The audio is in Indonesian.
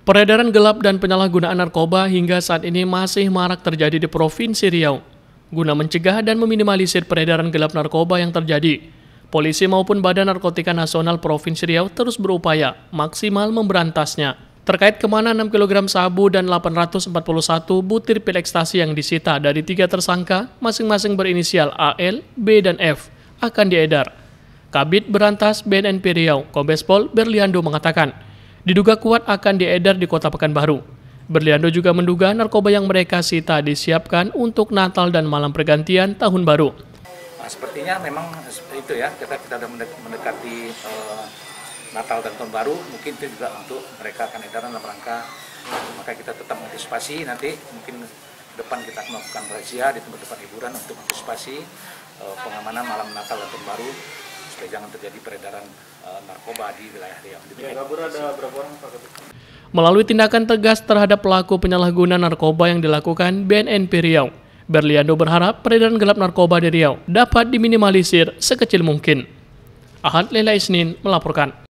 Peredaran gelap dan penyalahgunaan narkoba hingga saat ini masih marak terjadi di Provinsi Riau. Guna mencegah dan meminimalisir peredaran gelap narkoba yang terjadi, polisi maupun Badan Narkotika Nasional Provinsi Riau terus berupaya maksimal memberantasnya. Terkait kemana 6 kg sabu dan 841 butir pil ekstasi yang disita dari tiga tersangka, masing-masing berinisial AL, B, dan F, akan diedar. Kabit Berantas BNNP Riau, Kombespol Berliando mengatakan, diduga kuat akan diedar di kota Pekanbaru. Berliando juga menduga narkoba yang mereka sita disiapkan untuk Natal dan malam pergantian tahun baru. Nah, sepertinya memang itu ya, kita kita sudah mendekati uh, Natal dan tahun baru, mungkin itu juga untuk mereka akan edaran dalam rangka maka kita tetap antisipasi nanti mungkin depan kita akan melakukan razia di tempat-tempat hiburan untuk antisipasi uh, eh, pengamanan malam Natal dan tahun baru supaya jangan terjadi peredaran uh, narkoba di wilayah Riau. Ya, ada berapa orang Pak? Melalui tindakan tegas terhadap pelaku penyalahguna narkoba yang dilakukan BNNP Riau, Berliando berharap peredaran gelap narkoba di Riau dapat diminimalisir sekecil mungkin. Ahad Lela Isnin melaporkan.